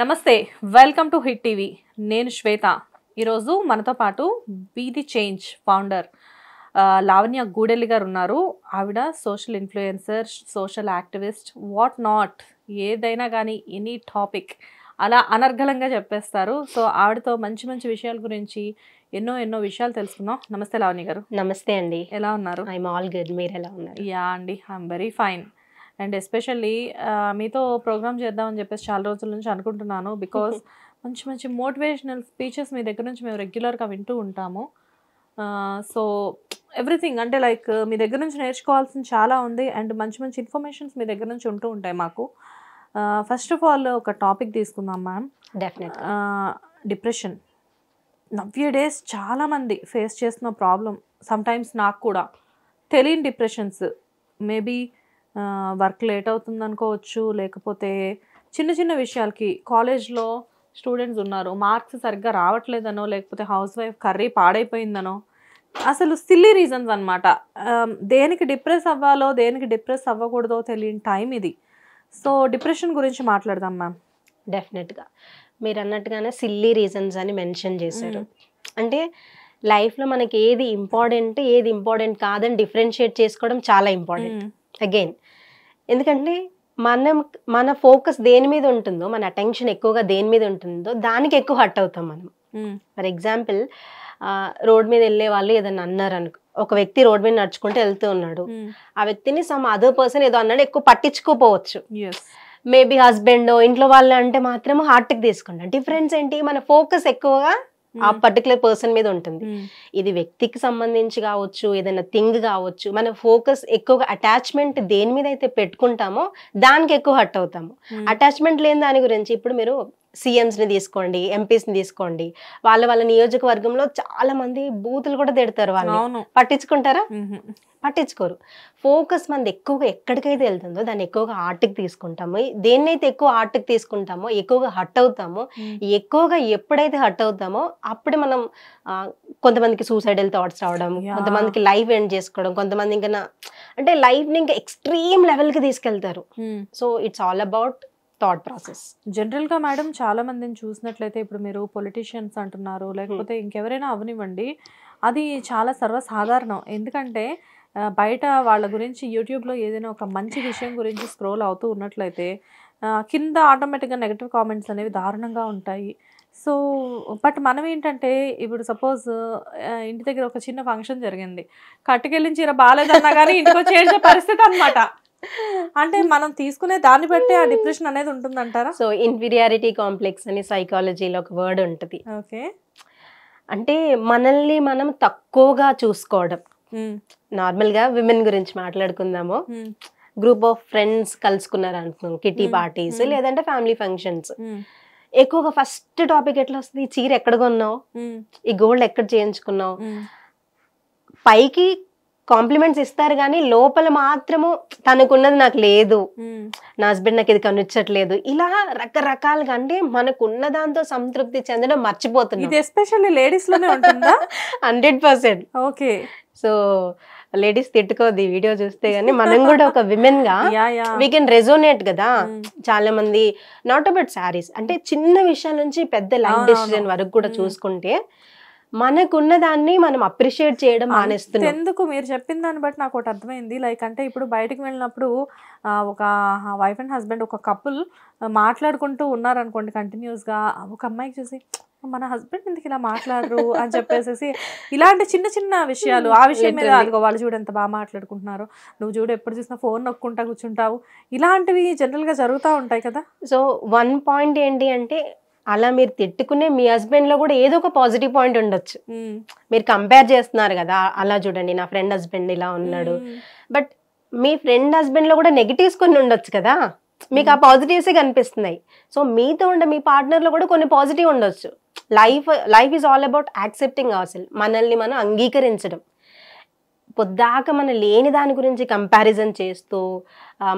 నమస్తే welcome to hit TV నేను శ్వేత ఈరోజు మనతో పాటు be the change founder Lavanya Gudelli గారు ఉన్నారు ఆవిడ social influencer social activist what not ఏదైనా కానీ ఎనీ టాపిక్ అలా అనర్గళంగా చెప్పేస్తారు సో ఆవిడతో మంచి మంచి విషయాల గురించి ఎన్నో ఎన్నో విషయాలు తెలుసుకుందాం నమస్తే లావణ్య గారు నమస్తే అండి ఎలా ఉన్నారు ఐఎమ్ ఆల్ గుడ్ మీరు ఎలా ఉన్నారు యా అండి I'm very fine and especially మీతో ప్రోగ్రామ్ చేద్దామని చెప్పేసి చాలా రోజుల నుంచి అనుకుంటున్నాను బికాస్ మంచి మంచి మోటివేషనల్ స్పీచెస్ మీ దగ్గర నుంచి మేము రెగ్యులర్గా వింటూ ఉంటాము సో ఎవ్రీథింగ్ అంటే లైక్ మీ దగ్గర నుంచి నేర్చుకోవాల్సింది చాలా ఉంది అండ్ మంచి మంచి ఇన్ఫర్మేషన్స్ మీ దగ్గర నుంచి ఉంటూ ఉంటాయి మాకు ఫస్ట్ ఆఫ్ ఆల్ ఒక టాపిక్ తీసుకుందాం ma'am definite depression nowadays చాలామంది ఫేస్ చేస్తున్న ప్రాబ్లం సమ్టైమ్స్ నాకు కూడా తెలియని డిప్రెషన్స్ మేబీ వర్క్ లేట్ అవుతుంది అనుకోవచ్చు లేకపోతే చిన్న చిన్న విషయాలకి కాలేజ్లో స్టూడెంట్స్ ఉన్నారు మార్క్స్ సరిగ్గా రావట్లేదనో లేకపోతే హౌస్ వైఫ్ కర్రీ పాడైపోయిందనో అసలు సిల్లీ రీజన్స్ అనమాట దేనికి డిప్రెస్ అవ్వాలో దేనికి డిప్రెస్ అవ్వకూడదో తెలియని టైం ఇది సో డిప్రెషన్ గురించి మాట్లాడదాం మ్యామ్ డెఫినెట్గా మీరు అన్నట్టుగానే సిల్లీ రీజన్స్ అని మెన్షన్ చేశారు అంటే లైఫ్లో మనకి ఏది ఇంపార్టెంట్ ఏది ఇంపార్టెంట్ కాదని డిఫరెన్షియేట్ చేసుకోవడం చాలా ఇంపార్టెంట్ అగైన్ ఎందుకంటే మనం మన ఫోకస్ దేని మీద ఉంటుందో మన అటెన్షన్ ఎక్కువగా దేని మీద ఉంటుందో దానికి ఎక్కువ హట్ అవుతాం మనం ఫర్ hmm. ఎగ్జాంపుల్ రోడ్ మీద వెళ్ళే వాళ్ళు ఏదైనా అన్నారు అనుకో ఒక వ్యక్తి రోడ్ మీద నడుచుకుంటూ వెళ్తూ ఉన్నాడు hmm. ఆ వ్యక్తిని సమ్ అదర్ పర్సన్ ఏదో అన్నాడు ఎక్కువ పట్టించుకోపోవచ్చు మేబీ హస్బెండ్ ఇంట్లో వాళ్ళు అంటే మాత్రం హార్ట్కి తీసుకుంటాం డిఫరెన్స్ ఏంటి మన ఫోకస్ ఎక్కువగా ఆ పర్టికులర్ పర్సన్ మీద ఉంటుంది ఇది వ్యక్తికి సంబంధించి కావచ్చు ఏదైనా థింగ్ కావచ్చు మన ఫోకస్ ఎక్కువగా అటాచ్మెంట్ దేని మీద అయితే పెట్టుకుంటామో దానికి ఎక్కువ హట్ అవుతాము అటాచ్మెంట్ లేని దాని గురించి ఇప్పుడు మీరు సీఎంస్ని తీసుకోండి ఎంపీస్ని తీసుకోండి వాళ్ళ వాళ్ళ నియోజకవర్గంలో చాలా మంది బూతులు కూడా తిడతారు వాళ్ళు పట్టించుకుంటారా పట్టించుకోరు ఫోకస్ మనది ఎక్కువగా ఎక్కడికైతే వెళ్తుందో దాన్ని ఎక్కువగా ఆర్ట్కి తీసుకుంటాము దేన్నైతే ఎక్కువ ఆర్ట్కి తీసుకుంటామో ఎక్కువగా హట్ అవుతామో ఎక్కువగా ఎప్పుడైతే హట్ అవుతామో అప్పుడే మనం కొంతమందికి సూసైడల్ థాట్స్ రావడం కొంతమందికి లైఫ్ ఎండ్ చేసుకోవడం కొంతమంది ఇంకా అంటే లైఫ్ని ఇంకా ఎక్స్ట్రీమ్ లెవెల్కి తీసుకెళ్తారు so it's all about thought process జనరల్గా మేడం చాలా మందిని చూసినట్లయితే ఇప్పుడు మీరు పొలిటీషియన్స్ అంటున్నారు hmm. లేకపోతే ఇంకెవరైనా అవనివ్వండి అది చాలా సర్వసాధారణం ఎందుకంటే బయట వాళ్ళ గురించి యూట్యూబ్లో ఏదైనా ఒక మంచి విషయం గురించి స్క్రోల్ అవుతూ ఉన్నట్లయితే కింద ఆటోమేటిక్గా నెగిటివ్ కామెంట్స్ అనేవి దారుణంగా ఉంటాయి సో బట్ మనం ఏంటంటే ఇప్పుడు సపోజ్ ఇంటి దగ్గర ఒక చిన్న ఫంక్షన్ జరిగింది కట్టుకెళ్ళిన చీర బాగాలేదన్నా కానీ ఇంటికి వచ్చేసే పరిస్థితి అనమాట అంటే మనం తీసుకునే దాన్ని బట్టి ఆ డిప్రెషన్ అనేది ఉంటుందంటారా సో ఇన్ఫీరియారిటీ కాంప్లెక్స్ అని సైకాలజీలో ఒక వర్డ్ ఉంటుంది ఓకే అంటే మనల్ని మనం తక్కువగా చూసుకోవడం నార్మల్గా విమెన్ గురించి మాట్లాడుకుందాము గ్రూప్ ఆఫ్ ఫ్రెండ్స్ కలుసుకున్నారు అనుకున్నాం కిటీ పార్టీస్ లేదంటే ఫ్యామిలీ ఫంక్షన్స్ ఎక్కువగా ఫస్ట్ టాపిక్ ఎట్లా వస్తుంది ఈ చీర ఎక్కడ కొన్నావు ఈ గోల్డ్ ఎక్కడ చేయించుకున్నావు పైకి కాంప్లిమెంట్స్ ఇస్తారు కానీ లోపల మాత్రము తనకున్నది నాకు లేదు నా హస్బెండ్ నాకు ఇది కనిచ్చట్లేదు ఇలా రకరకాలుగా అంటే మనకున్న దాంతో సంతృప్తి చెందడం మర్చిపోతుంది ఇది ఎస్పెషల్లీ లేడీస్ లో hundred percent okay so ladies తిట్టుకోద్ది వీడియో చూస్తే గానీ మనం కూడా ఒక విమెన్ గా వీ కెన్ రెజోనేట్ కదా hmm. చాలా మంది నాట్ అబౌట్ శారీస్ అంటే చిన్న విషయాల నుంచి పెద్ద లైఫ్ డెసిజన్ వరకు కూడా hmm. చూసుకుంటే మనకున్న దాన్ని మనం అప్రిషియేట్ చేయడం మానేస్తున్నాం ఎందుకు మీరు చెప్పిన దాన్ని బట్టి నాకు ఒకటి అర్థమైంది లైక్ అంటే ఇప్పుడు బయటకు వెళ్ళినప్పుడు ఒక వైఫ్ అండ్ హస్బెండ్ ఒక కపుల్ మాట్లాడుకుంటూ ఉన్నారనుకోండి కంటిన్యూస్గా ఒక అమ్మాయికి చూసి మన హస్బెండ్ ఎందుకు ఇలా మాట్లాడరు అని చెప్పేసి ఇలాంటి చిన్న చిన్న విషయాలు ఆ విషయం మీద వాళ్ళు చూడు ఎంత బాగా మాట్లాడుకుంటున్నారు నువ్వు చూడు ఎప్పుడు చూసినా ఫోన్ నొక్కుంటా కూర్చుంటావు ఇలాంటివి జనరల్గా జరుగుతూ ఉంటాయి కదా సో వన్ పాయింట్ ఏంటి అంటే అలా మీరు తిట్టుకునే మీ హస్బెండ్ లో కూడా ఏదో ఒక పాజిటివ్ పాయింట్ ఉండొచ్చు మీరు కంపేర్ చేస్తున్నారు కదా అలా చూడండి నా ఫ్రెండ్ హస్బెండ్ ఇలా ఉన్నాడు బట్ మీ ఫ్రెండ్ హస్బెండ్ లో కూడా నెగిటివ్స్ కొన్ని ఉండొచ్చు కదా మీకు ఆ పాజిటివ్సే కనిపిస్తున్నాయి సో మీతో ఉండే మీ పార్ట్నర్లో కూడా కొన్ని పాజిటివ్ ఉండొచ్చు life life is all about accepting ourselves మనల్ని మనం అంగీకరించడం పొద్దాక మన లేని దాని గురించి కంపారిజన్ చేస్తూ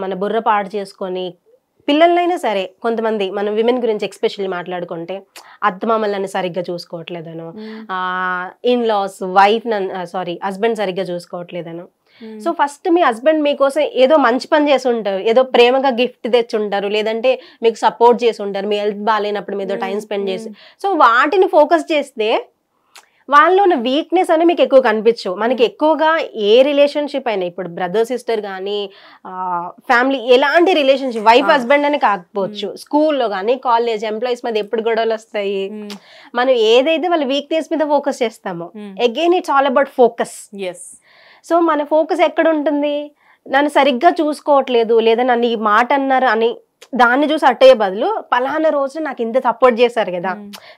మన బుర్ర పాడు చేసుకొని పిల్లలైనా సరే కొంతమంది మనం విమెన్ గురించి ఎక్స్పెషల్లీ మాట్లాడుకుంటే అత్తమామలను సరిగ్గా చూసుకోవట్లేదను in laws wife sorry husband సరిగ్గా చూసుకోవట్లేదను సో ఫస్ట్ మీ హస్బెండ్ మీకోసం ఏదో మంచి పని చేసి ఉంటారు ఏదో ప్రేమగా గిఫ్ట్ తెచ్చి ఉంటారు లేదంటే మీకు సపోర్ట్ చేసి ఉంటారు మీ హెల్త్ బాగాలేనప్పుడు మీతో టైం స్పెండ్ చేసి సో వాటిని ఫోకస్ చేస్తే వాళ్ళలో ఉన్న వీక్నెస్ అని మీకు ఎక్కువ కనిపించవు మనకి ఎక్కువగా ఏ రిలేషన్షిప్ అయినా ఇప్పుడు బ్రదర్ సిస్టర్ కానీ ఫ్యామిలీ ఎలాంటి రిలేషన్షిప్ వైఫ్ హస్బెండ్ అని కాకపోవచ్చు స్కూల్లో కానీ కాలేజ్ ఎంప్లాయీస్ మీద ఎప్పుడు గొడవలు వస్తాయి మనం ఏదైతే వాళ్ళ వీక్నెస్ మీద ఫోకస్ చేస్తామో again it's all about focus yes so మన ఫోకస్ ఎక్కడ ఉంటుంది నన్ను సరిగ్గా చూసుకోవట్లేదు లేదా నన్ను ఈ మాట అన్నారు అని దాన్ని చూసి అట్టయ్యే బదులు పలానా రోజు నాకు ఇంత సపోర్ట్ చేశారు కదా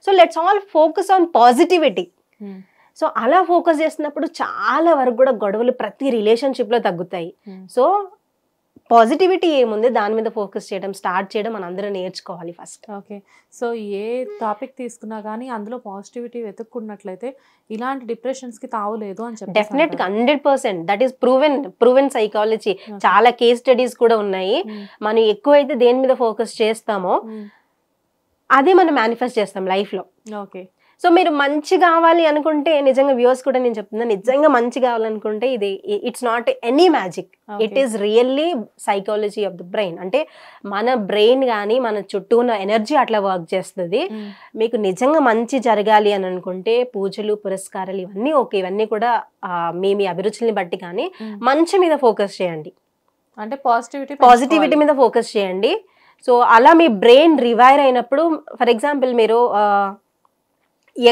so let's all focus on positivity Hmm. So అలా ఫోకస్ చేస్తున్నప్పుడు చాలా వరకు కూడా గొడవలు ప్రతి రిలేషన్షిప్లో తగ్గుతాయి hmm. సో పాజిటివిటీ ఏముంది దాని మీద ఫోకస్ చేయడం స్టార్ట్ చేయడం మన అందరం నేర్చుకోవాలి ఫస్ట్ ఓకే సో ఏ టాపిక్ తీసుకున్నా కానీ అందులో పాజిటివిటీ వెతుక్కున్నట్లయితే ఇలాంటి డిప్రెషన్స్కి లేదు అని చెప్పి డెఫినెట్గా hundred percent that is proven proven psychology చాలా కేస్ స్టడీస్ కూడా ఉన్నాయి hmm. మనం ఎక్కువైతే దేని మీద ఫోకస్ చేస్తామో అదే మనం మేనిఫెస్ట్ చేస్తాం లైఫ్లో ఓకే సో మీరు మంచి కావాలి అనుకుంటే నిజంగా వ్యూవర్స్ కూడా నేను చెప్తున్నా నిజంగా మంచి కావాలనుకుంటే ఇది it's not any magic it is really psychology of the brain అంటే మన బ్రెయిన్ కానీ మన చుట్టూ ఉన్న ఎనర్జీ అట్లా వర్క్ చేస్తుంది hmm. మీకు నిజంగా మంచి జరగాలి అని అనుకుంటే పూజలు పురస్కారాలు ఇవన్నీ ఓకే ఇవన్నీ కూడా మీ మీ అభిరుచుల్ని బట్టి కానీ hmm. మంచి మీద ఫోకస్ చేయండి అంటే పాజిటివిటీ పాజిటివిటీ మీద ఫోకస్ చేయండి సో అలా మీ బ్రెయిన్ రివైర్ అయినప్పుడు ఫర్ ఎగ్జాంపుల్ మీరు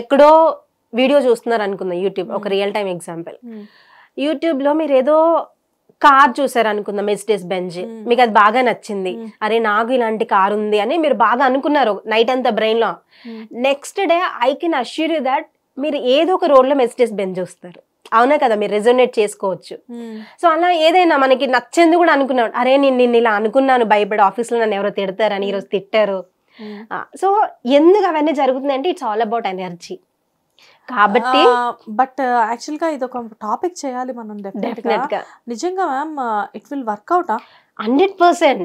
ఎక్కడో వీడియో చూస్తున్నారు అనుకుందాం యూట్యూబ్ ఒక రియల్ టైం ఎగ్జాంపుల్ యూట్యూబ్లో మీరు ఏదో కార్ చూసారు అనుకుందాం మెస్టేస్ బెంజ్ hmm. మీకు అది బాగా నచ్చింది hmm. అరే నాకు ఇలాంటి కార్ ఉంది అని మీరు బాగా అనుకున్నారు నైట్ అంతా బ్రెయిన్ లో next day I can assure you that మీరు ఏదో ఒక రోడ్లో మెస్టేస్ బెంజ్ చూస్తారు అవునా కదా మీరు రెజోనేట్ చేసుకోవచ్చు సో hmm. అలా ఏదైనా మనకి నచ్చింది కూడా అనుకున్నాడు అరే నేను నిన్ను ఇలా అనుకున్నాను భయపడి ఆఫీస్లో నన్ను ఎవరో తిడతారని ఈరోజు తిట్టారు సో ఎందుకు అవన్నీ జరుగుతుంది అంటే ఇట్స్ ఆల్ అబౌట్ ఎనర్జీ కాబట్టి బట్ యాక్చువల్ uh, గా ఇది ఒక టాపిక్ చేయాలి మనం డెఫినెట్ గా నిజంగా ma'am it will work out hundred percent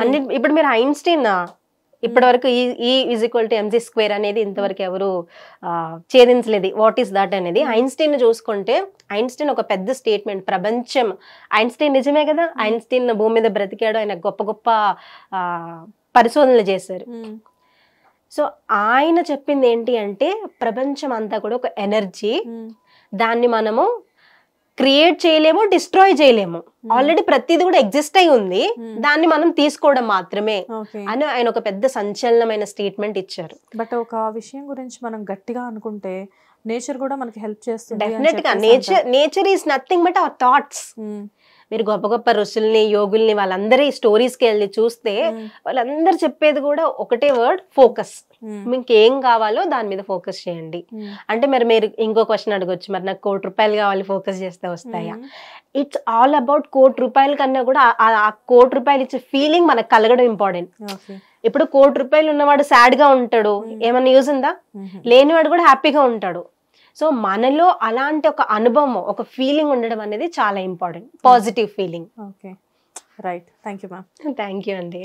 hundred ఇప్పుడు మీరు ఐన్స్టీన్ ఇప్పటి వరకు ఈ E is equal to MC square అనేది ఇంతవరకు ఎవరు ఛేదించలేదు వాట్ ఈస్ దట్ అనేది hmm. ఐన్స్టీన్ చూసుకుంటే ఐన్స్టీన్ ఒక పెద్ద స్టేట్మెంట్ ప్రపంచం ఐన్స్టీన్ నిజమే కదా hmm. ఐన్స్టీన్ భూమి మీద బ్రతికాడు ఆయన గొప్ప గొప్ప పరిశోధనలు చేశారు సో ఆయన చెప్పింది ఏంటి అంటే ప్రపంచం అంతా కూడా ఒక ఎనర్జీ దాన్ని మనము క్రియేట్ చేయలేము డిస్ట్రాయ్ చేయలేము ఆల్రెడీ ప్రతిది కూడా ఎగ్జిస్ట్ అయి ఉంది దాన్ని మనం తీసుకోవడం మాత్రమే అని ఆయన ఒక పెద్ద సంచలనమైన స్టేట్మెంట్ ఇచ్చారు బట్ ఒక విషయం గురించి మనం గట్టిగా అనుకుంటే నేచర్ కూడా మనకి హెల్ప్ చేస్తుంది డెఫినెట్ గా nature nature is nothing but our thoughts మీరు గొప్ప గొప్ప ఋషుల్ని యోగుల్ని వాళ్ళందరి స్టోరీస్కి వెళ్ళి చూస్తే వాళ్ళందరు చెప్పేది కూడా ఒకటే వర్డ్ ఫోకస్ మీకు ఏం కావాలో దాని మీద ఫోకస్ చేయండి అంటే మరి మీరు ఇంకో క్వశ్చన్ అడగొచ్చు మరి నాకు కోటి రూపాయలు కావాలి ఫోకస్ చేస్తే వస్తాయా ఇట్స్ ఆల్ అబౌట్ కోటి రూపాయల కన్నా కూడా ఆ కోటి రూపాయలు ఇచ్చే ఫీలింగ్ మనకు కలగడం ఇంపార్టెంట్ ఇప్పుడు కోటి రూపాయలు ఉన్నవాడు సాడ్ గా ఉంటాడు ఏమన్నా యూజ్ ఉందా లేనివాడు కూడా హ్యాపీగా ఉంటాడు సో మనలో అలాంటి ఒక అనుభవం ఒక ఫీలింగ్ ఉండడం అనేది చాలా important positive feeling okay right thank you ma'am thank you అండి